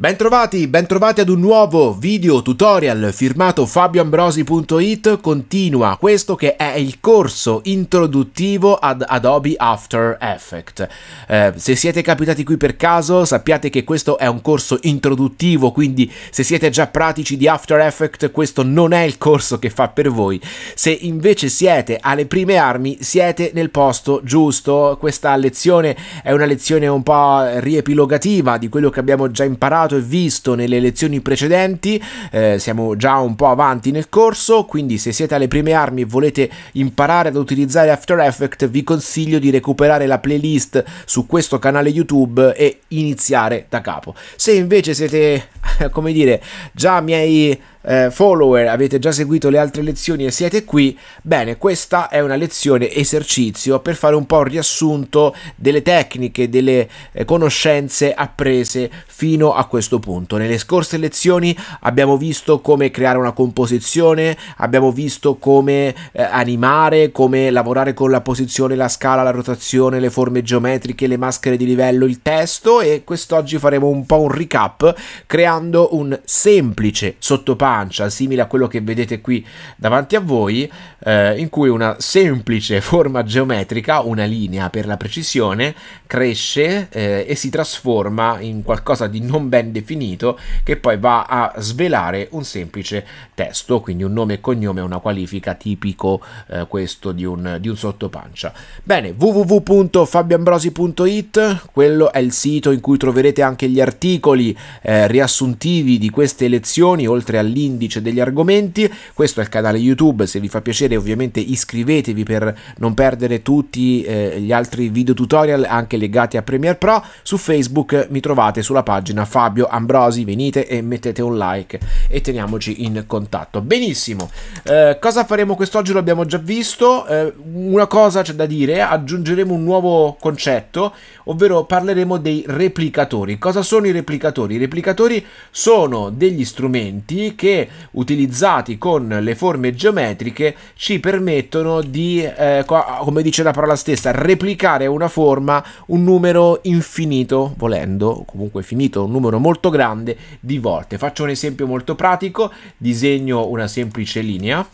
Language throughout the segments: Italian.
Bentrovati, bentrovati ad un nuovo video tutorial firmato fabioambrosi.it continua questo che è il corso introduttivo ad Adobe After Effects. Eh, se siete capitati qui per caso sappiate che questo è un corso introduttivo quindi se siete già pratici di After Effects questo non è il corso che fa per voi. Se invece siete alle prime armi siete nel posto giusto, questa lezione è una lezione un po' riepilogativa di quello che abbiamo già imparato ascoltato e visto nelle elezioni precedenti, eh, siamo già un po' avanti nel corso, quindi se siete alle prime armi e volete imparare ad utilizzare After Effects vi consiglio di recuperare la playlist su questo canale YouTube e iniziare da capo. Se invece siete come dire, già miei eh, follower, avete già seguito le altre lezioni e siete qui, bene, questa è una lezione esercizio per fare un po' un riassunto delle tecniche, delle eh, conoscenze apprese fino a questo punto. Nelle scorse lezioni abbiamo visto come creare una composizione, abbiamo visto come eh, animare, come lavorare con la posizione, la scala, la rotazione, le forme geometriche, le maschere di livello, il testo e quest'oggi faremo un po' un recap creando creando un semplice sottopancia simile a quello che vedete qui davanti a voi eh, in cui una semplice forma geometrica, una linea per la precisione, cresce eh, e si trasforma in qualcosa di non ben definito che poi va a svelare un semplice testo, quindi un nome e cognome, una qualifica tipico eh, questo di un, di un sottopancia. Bene, www.fabiambrosi.it, quello è il sito in cui troverete anche gli articoli eh, riassunti riassuntivi di queste lezioni oltre all'indice degli argomenti. Questo è il canale YouTube, se vi fa piacere ovviamente iscrivetevi per non perdere tutti eh, gli altri video tutorial anche legati a Premiere Pro. Su Facebook mi trovate sulla pagina Fabio Ambrosi, venite e mettete un like e teniamoci in contatto. Benissimo, eh, cosa faremo quest'oggi? L'abbiamo già visto, eh, una cosa c'è da dire, aggiungeremo un nuovo concetto, ovvero parleremo dei replicatori. Cosa sono i replicatori? I replicatori sono degli strumenti che utilizzati con le forme geometriche ci permettono di, eh, come dice la parola stessa, replicare una forma, un numero infinito, volendo, comunque finito, un numero molto grande di volte. Faccio un esempio molto pratico, disegno una semplice linea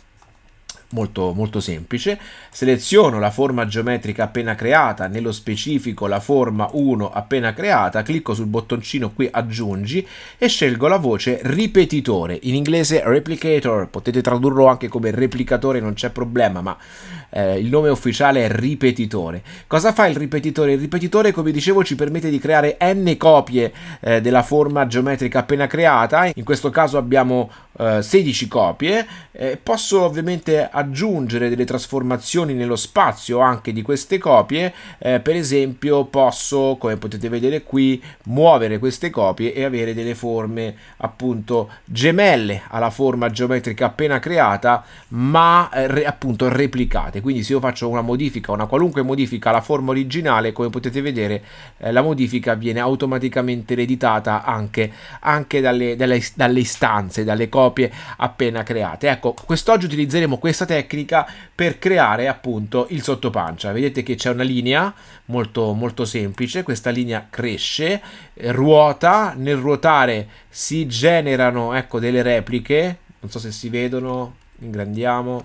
molto, molto semplice. Seleziono la forma geometrica appena creata, nello specifico la forma 1 appena creata, clicco sul bottoncino qui aggiungi e scelgo la voce ripetitore, in inglese replicator, potete tradurlo anche come replicatore, non c'è problema, ma eh, il nome ufficiale è ripetitore. Cosa fa il ripetitore? Il ripetitore, come dicevo, ci permette di creare n copie eh, della forma geometrica appena creata, in questo caso abbiamo 16 eh, copie. Eh, posso ovviamente aggiungere delle trasformazioni nello spazio anche di queste copie. Eh, per esempio, posso, come potete vedere qui, muovere queste copie e avere delle forme appunto gemelle alla forma geometrica appena creata, ma eh, re, appunto replicate. Quindi, se io faccio una modifica, una qualunque modifica alla forma originale, come potete vedere, eh, la modifica viene automaticamente ereditata anche, anche dalle, dalle, dalle istanze, dalle copie copie appena create. Ecco, quest'oggi utilizzeremo questa tecnica per creare appunto il sottopancia. Vedete che c'è una linea molto, molto semplice, questa linea cresce, eh, ruota, nel ruotare si generano ecco delle repliche, non so se si vedono, ingrandiamo,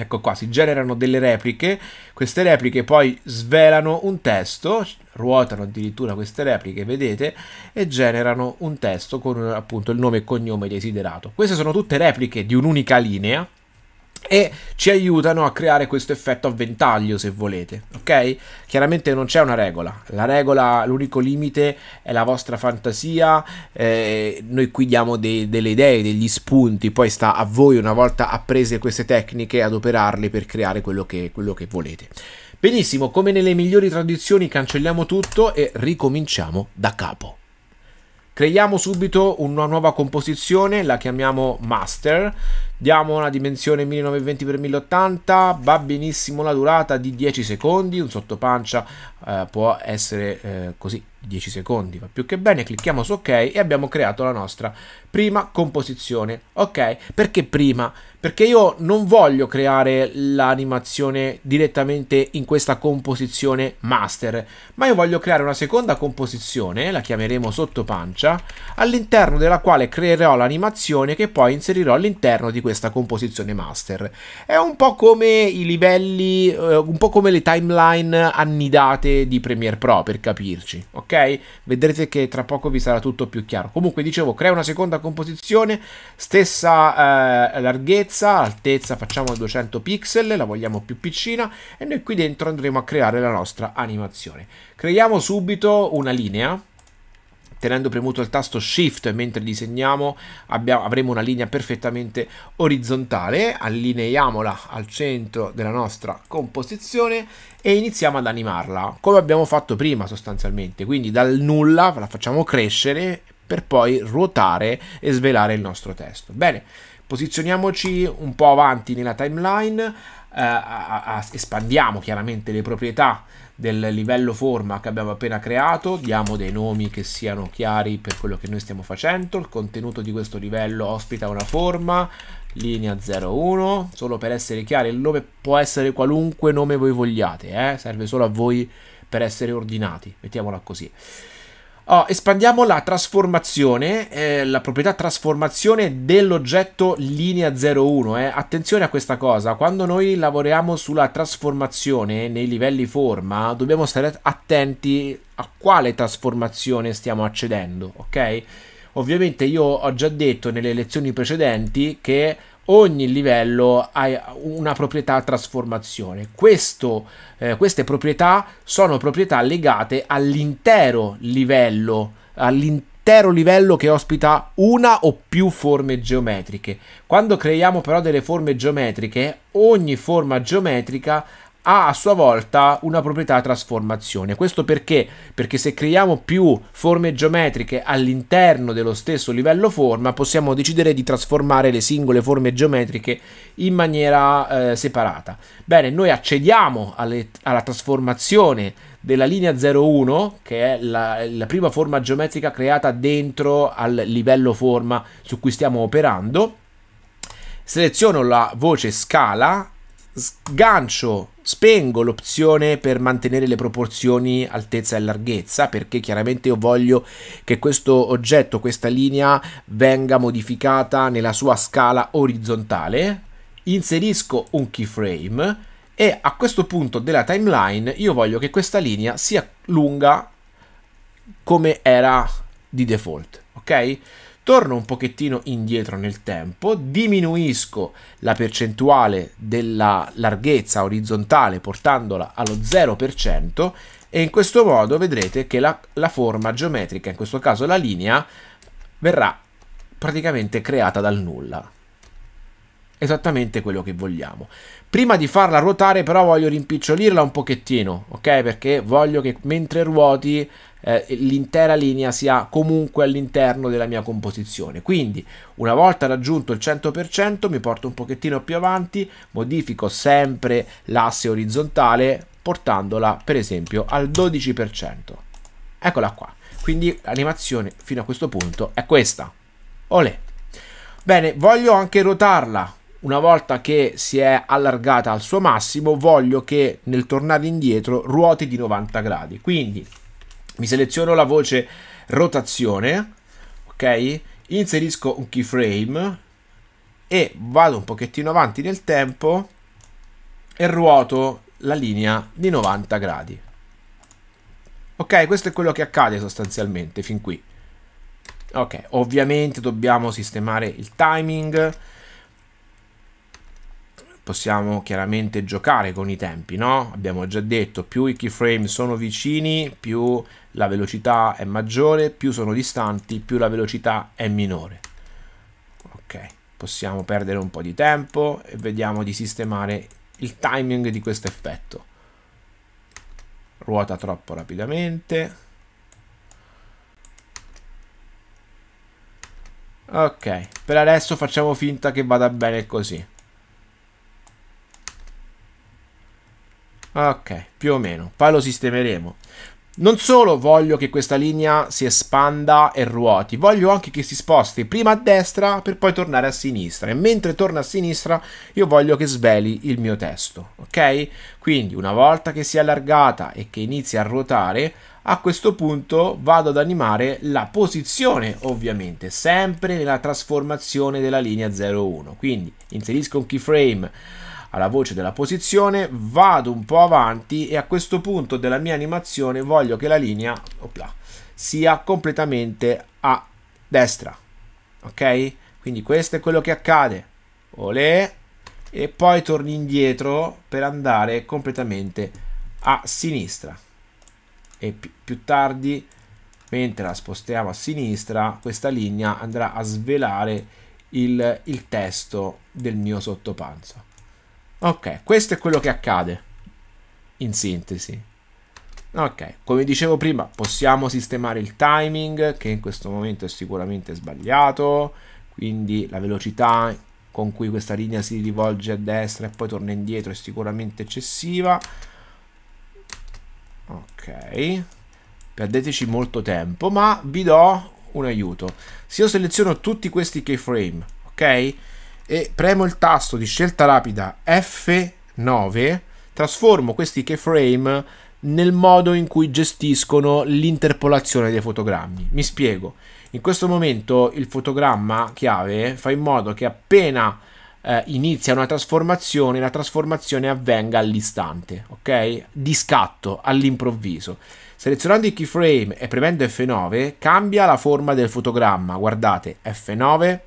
Ecco qua, si generano delle repliche, queste repliche poi svelano un testo, ruotano addirittura queste repliche, vedete, e generano un testo con appunto il nome e cognome desiderato. Queste sono tutte repliche di un'unica linea, e ci aiutano a creare questo effetto a ventaglio se volete ok chiaramente non c'è una regola la regola l'unico limite è la vostra fantasia eh, noi qui diamo dei, delle idee degli spunti poi sta a voi una volta apprese queste tecniche adoperarle per creare quello che, quello che volete benissimo come nelle migliori tradizioni cancelliamo tutto e ricominciamo da capo Creiamo subito una nuova composizione, la chiamiamo master, diamo una dimensione 1920x1080, va benissimo la durata di 10 secondi, un sottopancia eh, può essere eh, così 10 secondi va più che bene clicchiamo su ok e abbiamo creato la nostra prima composizione ok perché prima perché io non voglio creare l'animazione direttamente in questa composizione master ma io voglio creare una seconda composizione la chiameremo sottopancia all'interno della quale creerò l'animazione che poi inserirò all'interno di questa composizione master è un po' come i livelli eh, un po' come le timeline annidate di Premiere Pro per capirci, ok? Vedrete che tra poco vi sarà tutto più chiaro. Comunque dicevo, crea una seconda composizione, stessa eh, larghezza, altezza, facciamo 200 pixel, la vogliamo più piccina e noi qui dentro andremo a creare la nostra animazione. Creiamo subito una linea tenendo premuto il tasto Shift mentre disegniamo abbiamo, avremo una linea perfettamente orizzontale, allineiamola al centro della nostra composizione e iniziamo ad animarla, come abbiamo fatto prima sostanzialmente, quindi dal nulla la facciamo crescere per poi ruotare e svelare il nostro testo. Bene, posizioniamoci un po' avanti nella timeline, eh, a, a, espandiamo chiaramente le proprietà del livello forma che abbiamo appena creato, diamo dei nomi che siano chiari per quello che noi stiamo facendo, il contenuto di questo livello ospita una forma, linea 01, solo per essere chiari il nome può essere qualunque nome voi vogliate, eh? serve solo a voi per essere ordinati, mettiamola così. Oh, espandiamo la trasformazione, eh, la proprietà trasformazione dell'oggetto linea 01. Eh. Attenzione a questa cosa, quando noi lavoriamo sulla trasformazione nei livelli forma, dobbiamo stare attenti a quale trasformazione stiamo accedendo, ok? Ovviamente io ho già detto nelle lezioni precedenti che ogni livello ha una proprietà trasformazione. Questo, eh, queste proprietà sono proprietà legate all'intero livello, all'intero livello che ospita una o più forme geometriche. Quando creiamo però delle forme geometriche, ogni forma geometrica ha a sua volta una proprietà trasformazione. Questo perché? Perché se creiamo più forme geometriche all'interno dello stesso livello forma, possiamo decidere di trasformare le singole forme geometriche in maniera eh, separata. Bene, noi accediamo alle, alla trasformazione della linea 01, che è la, la, prima forma geometrica creata dentro al livello forma su cui stiamo operando. Seleziono la voce scala, sgancio Spengo l'opzione per mantenere le proporzioni altezza e larghezza perché chiaramente io voglio che questo oggetto, questa linea venga modificata nella sua scala orizzontale. Inserisco un keyframe e a questo punto della timeline io voglio che questa linea sia lunga come era di default, ok? torno un pochettino indietro nel tempo, diminuisco la percentuale della larghezza orizzontale portandola allo 0% e in questo modo vedrete che la, la forma geometrica, in questo caso la linea, verrà praticamente creata dal nulla esattamente quello che vogliamo. Prima di farla ruotare però voglio rimpicciolirla un pochettino, ok? Perché voglio che mentre ruoti eh, l'intera linea sia comunque all'interno della mia composizione. Quindi una volta raggiunto il 100% mi porto un pochettino più avanti, modifico sempre l'asse orizzontale portandola per esempio al 12%. Eccola qua. Quindi l'animazione fino a questo punto è questa. Olè. Bene, voglio anche rotarla. Una volta che si è allargata al suo massimo, voglio che nel tornare indietro ruoti di 90 gradi. Quindi mi seleziono la voce rotazione, ok? Inserisco un keyframe e vado un pochettino avanti nel tempo e ruoto la linea di 90 gradi. Ok, questo è quello che accade sostanzialmente fin qui. Ok, ovviamente dobbiamo sistemare il timing, possiamo chiaramente giocare con i tempi, no? Abbiamo già detto, più i keyframe sono vicini, più la velocità è maggiore, più sono distanti, più la velocità è minore. Ok, possiamo perdere un po' di tempo e vediamo di sistemare il timing di questo effetto. Ruota troppo rapidamente. Ok, per adesso facciamo finta che vada bene così. Ok, più o meno. Poi lo sistemeremo. Non solo voglio che questa linea si espanda e ruoti, voglio anche che si sposti prima a destra per poi tornare a sinistra. E mentre torna a sinistra io voglio che sveli il mio testo, ok? Quindi una volta che si è allargata e che inizia a ruotare, a questo punto vado ad animare la posizione, ovviamente, sempre nella trasformazione della linea 01. Quindi inserisco un keyframe alla voce della posizione, vado un po' avanti e a questo punto della mia animazione voglio che la linea opla, sia completamente a destra, ok? Quindi questo è quello che accade, olè, e poi torni indietro per andare completamente a sinistra e pi più tardi mentre la spostiamo a sinistra questa linea andrà a svelare il, il testo del mio sottopanzo Ok, questo è quello che accade, in sintesi. Ok, come dicevo prima, possiamo sistemare il timing, che in questo momento è sicuramente sbagliato, quindi la velocità con cui questa linea si rivolge a destra e poi torna indietro è sicuramente eccessiva. Ok, perdeteci molto tempo, ma vi do un aiuto. Se io seleziono tutti questi keyframe, ok? e premo il tasto di scelta rapida F9, trasformo questi keyframe nel modo in cui gestiscono l'interpolazione dei fotogrammi. Mi spiego. In questo momento il fotogramma chiave fa in modo che appena eh, inizia una trasformazione, la trasformazione avvenga all'istante, ok? Di scatto, all'improvviso. Selezionando i keyframe e premendo F9 cambia la forma del fotogramma. Guardate, F9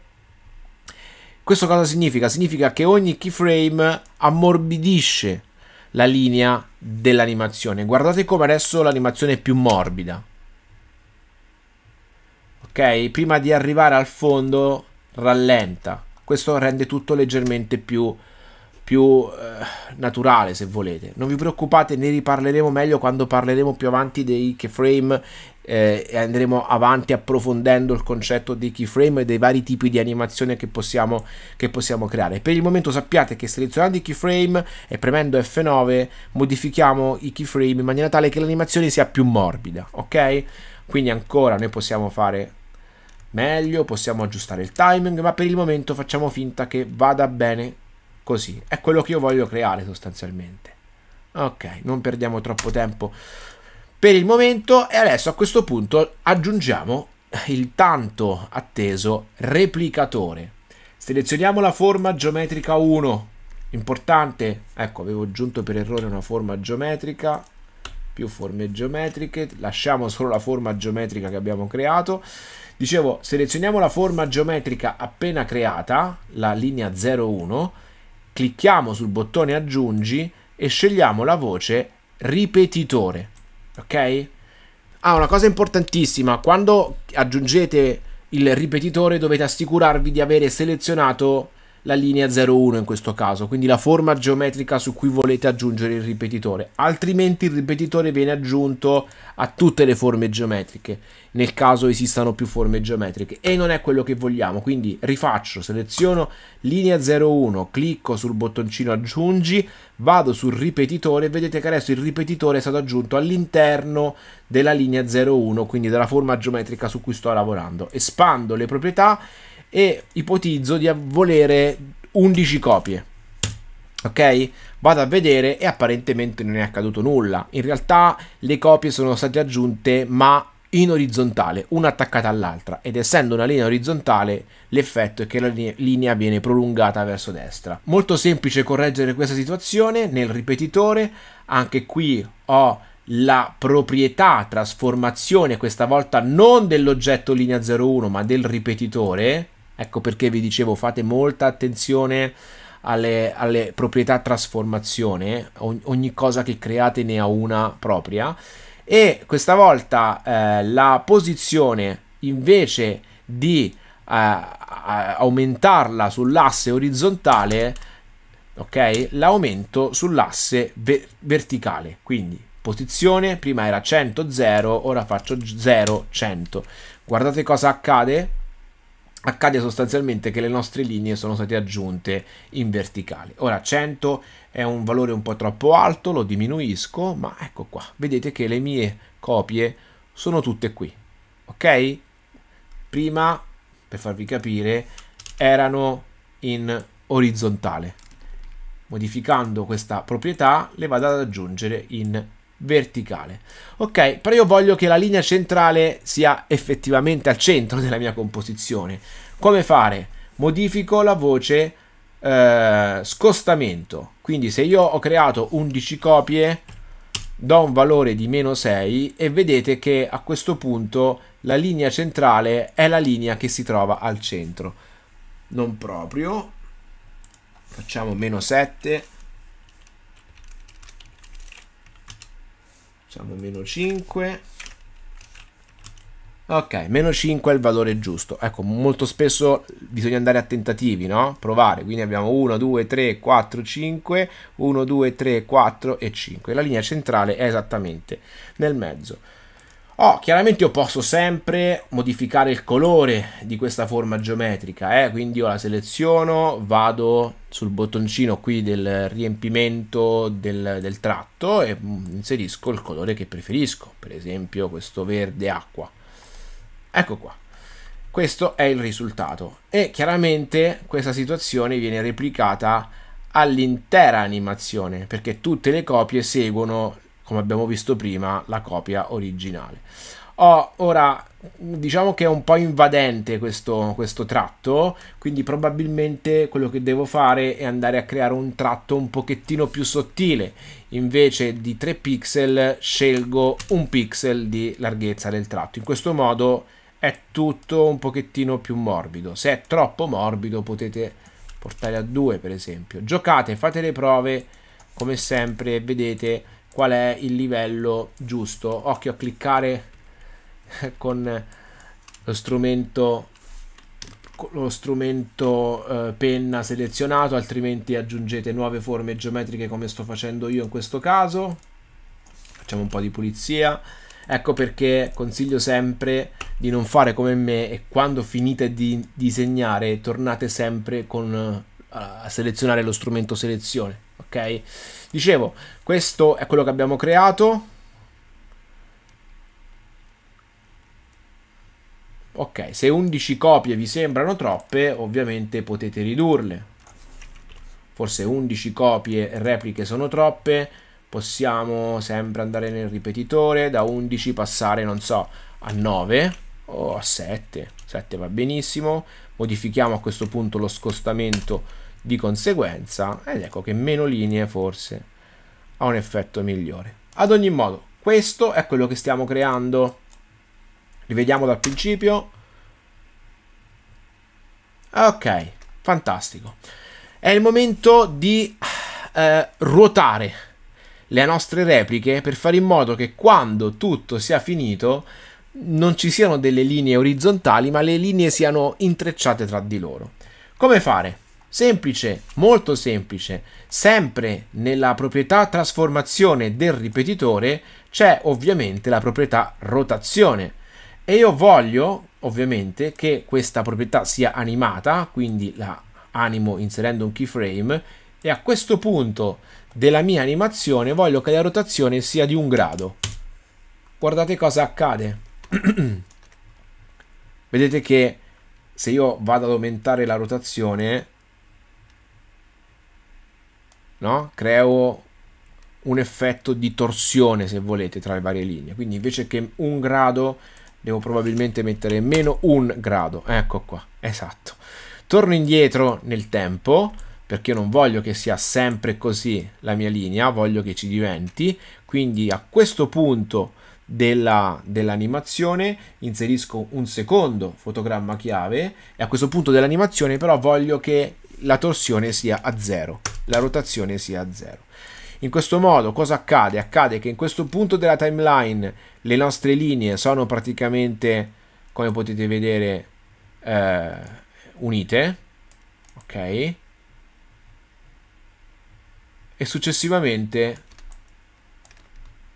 questo cosa significa? Significa che ogni keyframe ammorbidisce la linea dell'animazione. Guardate come adesso l'animazione è più morbida. Ok? Prima di arrivare al fondo rallenta. Questo rende tutto leggermente più, più eh, naturale, se volete. Non vi preoccupate, ne riparleremo meglio quando parleremo più avanti dei keyframe eh, e andremo avanti approfondendo il concetto dei keyframe e dei vari tipi di animazione che possiamo, che possiamo creare. Per il momento sappiate che selezionando i keyframe e premendo F9 modifichiamo i keyframe in maniera tale che l'animazione sia più morbida, ok? Quindi ancora noi possiamo fare meglio, possiamo aggiustare il timing, ma per il momento facciamo finta che vada bene così. È quello che io voglio creare sostanzialmente. Ok, non perdiamo troppo tempo per il momento e adesso a questo punto aggiungiamo il tanto atteso replicatore. Selezioniamo la forma geometrica 1, importante, ecco avevo aggiunto per errore una forma geometrica, più forme geometriche, lasciamo solo la forma geometrica che abbiamo creato. Dicevo, selezioniamo la forma geometrica appena creata, la linea 01, clicchiamo sul bottone aggiungi e scegliamo la voce ripetitore. Ok? Ah, una cosa importantissima, quando aggiungete il ripetitore dovete assicurarvi di avere selezionato la linea 01 in questo caso, quindi la forma geometrica su cui volete aggiungere il ripetitore, altrimenti il ripetitore viene aggiunto a tutte le forme geometriche, nel caso esistano più forme geometriche e non è quello che vogliamo, quindi rifaccio, seleziono linea 01, clicco sul bottoncino aggiungi, vado sul ripetitore, vedete che adesso il ripetitore è stato aggiunto all'interno della linea 01, quindi della forma geometrica su cui sto lavorando, espando le proprietà e ipotizzo di volere 11 copie. Ok? Vado a vedere e apparentemente non è accaduto nulla. In realtà le copie sono state aggiunte ma in orizzontale, una attaccata all'altra ed essendo una linea orizzontale l'effetto è che la linea viene prolungata verso destra. Molto semplice correggere questa situazione nel ripetitore, anche qui ho la proprietà trasformazione questa volta non dell'oggetto linea 01 ma del ripetitore Ecco perché vi dicevo fate molta attenzione alle, alle proprietà trasformazione, ogni, ogni cosa che create ne ha una propria e questa volta eh, la posizione invece di eh, aumentarla sull'asse orizzontale ok l'aumento sull'asse ver verticale quindi posizione prima era 100 0 ora faccio 0 100 guardate cosa accade accade sostanzialmente che le nostre linee sono state aggiunte in verticale. Ora 100 è un valore un po' troppo alto, lo diminuisco, ma ecco qua, vedete che le mie copie sono tutte qui, ok? Prima, per farvi capire, erano in orizzontale. Modificando questa proprietà le vado ad aggiungere in verticale. Ok, però io voglio che la linea centrale sia effettivamente al centro della mia composizione. Come fare? Modifico la voce eh, scostamento. Quindi se io ho creato 11 copie, do un valore di meno 6 e vedete che a questo punto la linea centrale è la linea che si trova al centro. Non proprio. Facciamo meno 7 facciamo meno 5 ok meno 5 è il valore giusto ecco molto spesso bisogna andare a tentativi no provare quindi abbiamo 1 2 3 4 5 1 2 3 4 e 5 la linea centrale è esattamente nel mezzo Oh, chiaramente io posso sempre modificare il colore di questa forma geometrica, eh? quindi io la seleziono, vado sul bottoncino qui del riempimento del, del tratto e mm, inserisco il colore che preferisco, per esempio questo verde acqua. Ecco qua, questo è il risultato e chiaramente questa situazione viene replicata all'intera animazione perché tutte le copie seguono come abbiamo visto prima, la copia originale. Oh, ora, diciamo che è un po' invadente questo, questo tratto, quindi probabilmente quello che devo fare è andare a creare un tratto un pochettino più sottile. Invece di 3 pixel scelgo un pixel di larghezza del tratto. In questo modo è tutto un pochettino più morbido. Se è troppo morbido potete portare a 2 per esempio. Giocate, fate le prove, come sempre vedete qual è il livello giusto. Occhio a cliccare con lo strumento lo strumento eh, penna selezionato altrimenti aggiungete nuove forme geometriche come sto facendo io in questo caso facciamo un po' di pulizia ecco perché consiglio sempre di non fare come me e quando finite di disegnare tornate sempre con, eh, a selezionare lo strumento selezione ok? Dicevo, questo è quello che abbiamo creato. Ok, se 11 copie vi sembrano troppe, ovviamente potete ridurle. Forse 11 copie e repliche sono troppe, possiamo sempre andare nel ripetitore, da 11 passare, non so, a 9 o a 7. 7 va benissimo. Modifichiamo a questo punto lo scostamento di conseguenza ed ecco che meno linee forse ha un effetto migliore ad ogni modo questo è quello che stiamo creando rivediamo dal principio ok fantastico è il momento di eh, ruotare le nostre repliche per fare in modo che quando tutto sia finito non ci siano delle linee orizzontali ma le linee siano intrecciate tra di loro come fare Semplice, molto semplice. Sempre nella proprietà trasformazione del ripetitore c'è ovviamente la proprietà rotazione. E io voglio ovviamente che questa proprietà sia animata, quindi la animo inserendo un keyframe e a questo punto della mia animazione voglio che la rotazione sia di un grado. Guardate cosa accade. Vedete che se io vado ad aumentare la rotazione no? creo un effetto di torsione se volete tra le varie linee quindi invece che un grado devo probabilmente mettere meno un grado ecco qua esatto torno indietro nel tempo perché non voglio che sia sempre così la mia linea voglio che ci diventi quindi a questo punto dell'animazione inserisco un secondo fotogramma chiave e a questo punto dell'animazione però voglio che la torsione sia a zero, la rotazione sia a zero. In questo modo cosa accade? Accade che in questo punto della timeline le nostre linee sono praticamente, come potete vedere, eh, unite, ok? E successivamente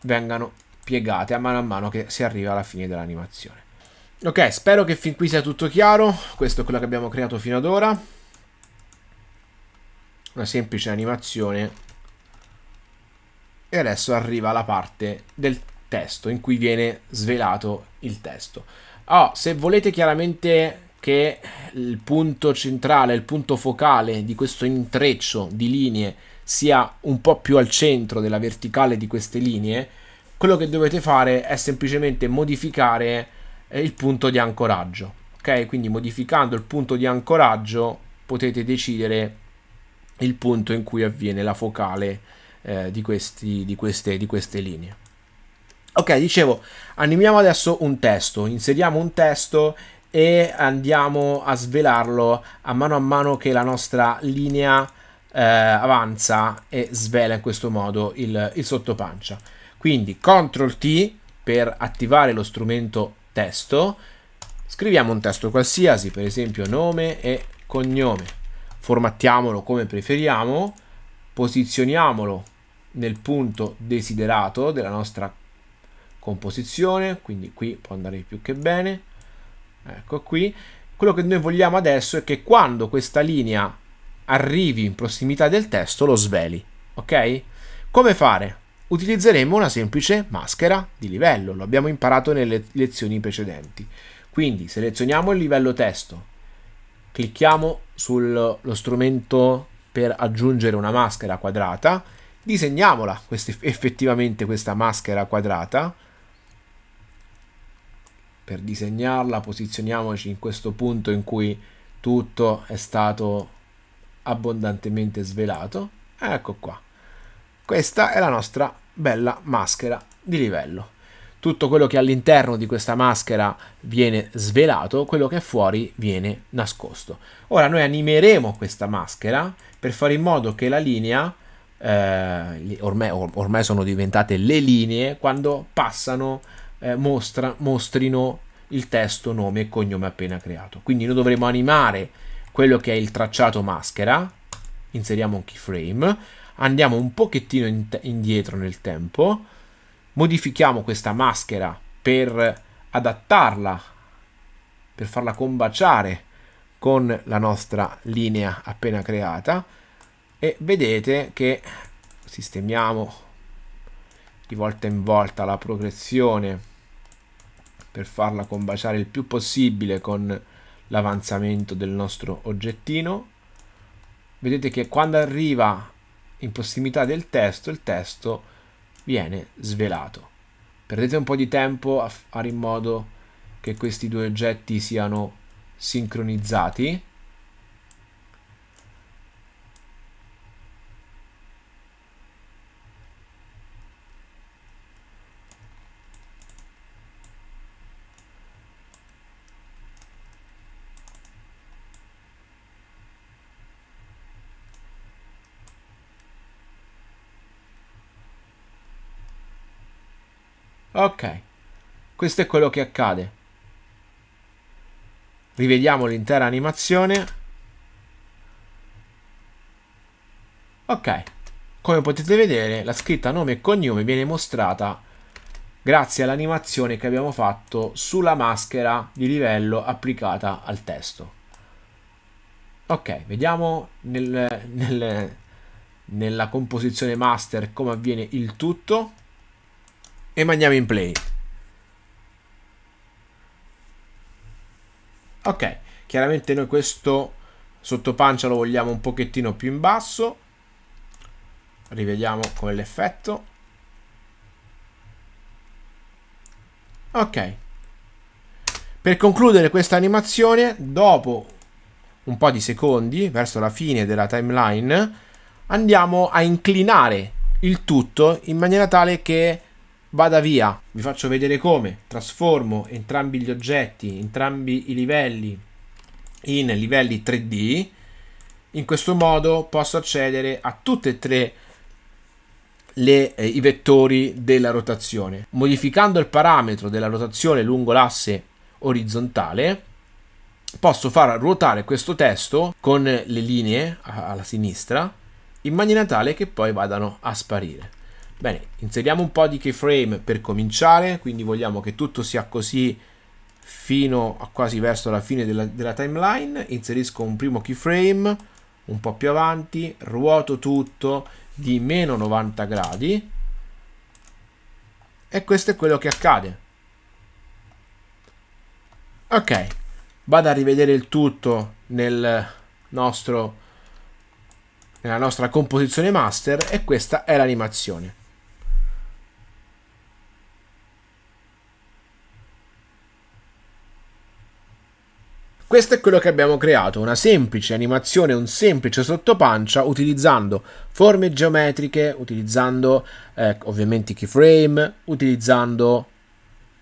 vengano piegate a mano a mano che si arriva alla fine dell'animazione. Ok, spero che fin qui sia tutto chiaro, questo è quello che abbiamo creato fino ad ora una semplice animazione e adesso arriva la parte del testo in cui viene svelato il testo. Oh, se volete chiaramente che il punto centrale, il punto focale di questo intreccio di linee sia un po' più al centro della verticale di queste linee, quello che dovete fare è semplicemente modificare eh, il punto di ancoraggio. Ok, quindi modificando il punto di ancoraggio potete decidere il punto in cui avviene la focale eh, di, questi, di, queste, di queste linee. Ok, dicevo, animiamo adesso un testo, inseriamo un testo e andiamo a svelarlo a mano a mano che la nostra linea eh, avanza e svela in questo modo il, il sottopancia. Quindi CTRL T per attivare lo strumento testo, scriviamo un testo qualsiasi, per esempio nome e cognome formattiamolo come preferiamo, posizioniamolo nel punto desiderato della nostra composizione, quindi qui può andare più che bene, ecco qui. Quello che noi vogliamo adesso è che quando questa linea arrivi in prossimità del testo lo sveli, ok? Come fare? Utilizzeremo una semplice maschera di livello, lo abbiamo imparato nelle lezioni precedenti. Quindi selezioniamo il livello testo, clicchiamo sullo strumento per aggiungere una maschera quadrata, disegniamola quest effettivamente questa maschera quadrata, per disegnarla posizioniamoci in questo punto in cui tutto è stato abbondantemente svelato, ecco qua, questa è la nostra bella maschera di livello tutto quello che all'interno di questa maschera viene svelato, quello che è fuori viene nascosto. Ora noi animeremo questa maschera per fare in modo che la linea, eh, ormai, ormai, sono diventate le linee, quando passano eh, mostra, mostrino il testo, nome e cognome appena creato. Quindi noi dovremo animare quello che è il tracciato maschera, inseriamo un keyframe, andiamo un pochettino in indietro nel tempo, modifichiamo questa maschera per adattarla, per farla combaciare con la nostra linea appena creata e vedete che sistemiamo di volta in volta la progressione per farla combaciare il più possibile con l'avanzamento del nostro oggettino vedete che quando arriva in prossimità del testo il testo viene svelato. Perdete un po' di tempo a fare in modo che questi due oggetti siano sincronizzati Ok, questo è quello che accade. Rivediamo l'intera animazione. Ok, come potete vedere la scritta nome e cognome viene mostrata grazie all'animazione che abbiamo fatto sulla maschera di livello applicata al testo. Ok, vediamo nel, nel, nella composizione master come avviene il tutto e mandiamo in play. Ok, chiaramente noi questo sottopancia lo vogliamo un pochettino più in basso. Rivediamo come l'effetto. Ok. Per concludere questa animazione, dopo un po' di secondi, verso la fine della timeline, andiamo a inclinare il tutto in maniera tale che vada via. Vi faccio vedere come. Trasformo entrambi gli oggetti, entrambi i livelli in livelli 3D. In questo modo posso accedere a tutte e tre le, eh, i vettori della rotazione. Modificando il parametro della rotazione lungo l'asse orizzontale, posso far ruotare questo testo con le linee alla sinistra in maniera tale che poi vadano a sparire. Bene, inseriamo un po' di keyframe per cominciare, quindi vogliamo che tutto sia così fino a quasi verso la fine della, della timeline. Inserisco un primo keyframe, un po' più avanti, ruoto tutto di meno 90 gradi e questo è quello che accade. Ok, vado a rivedere il tutto nel nostro nella nostra composizione master e questa è l'animazione. Questo è quello che abbiamo creato, una semplice animazione, un semplice sottopancia utilizzando forme geometriche, utilizzando eh, ovviamente i keyframe, utilizzando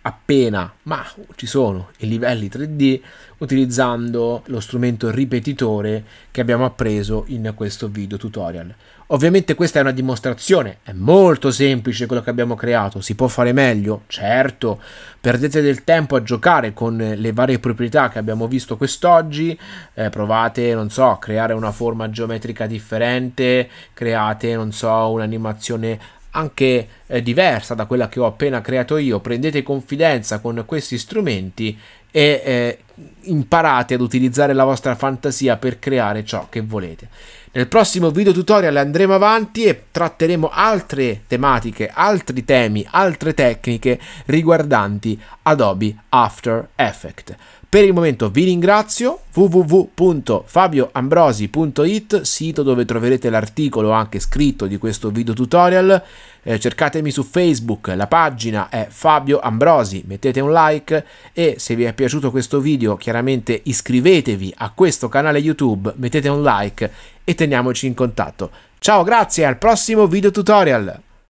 appena, ma ci sono i livelli 3D, utilizzando lo strumento ripetitore che abbiamo appreso in questo video tutorial. Ovviamente questa è una dimostrazione, è molto semplice quello che abbiamo creato, si può fare meglio, certo, perdete del tempo a giocare con le varie proprietà che abbiamo visto quest'oggi, eh, provate, non so, a creare una forma geometrica differente, create, non so, un'animazione anche eh, diversa da quella che ho appena creato io, prendete confidenza con questi strumenti e eh, imparate ad utilizzare la vostra fantasia per creare ciò che volete. Nel prossimo video tutorial andremo avanti e tratteremo altre tematiche, altri temi, altre tecniche riguardanti Adobe After Effects. Per il momento vi ringrazio, www.fabioambrosi.it, sito dove troverete l'articolo anche scritto di questo video tutorial, eh, cercatemi su Facebook, la pagina è Fabio Ambrosi, mettete un like e se vi è piaciuto questo video chiaramente iscrivetevi a questo canale YouTube, mettete un like e teniamoci in contatto. Ciao, grazie, al prossimo video tutorial!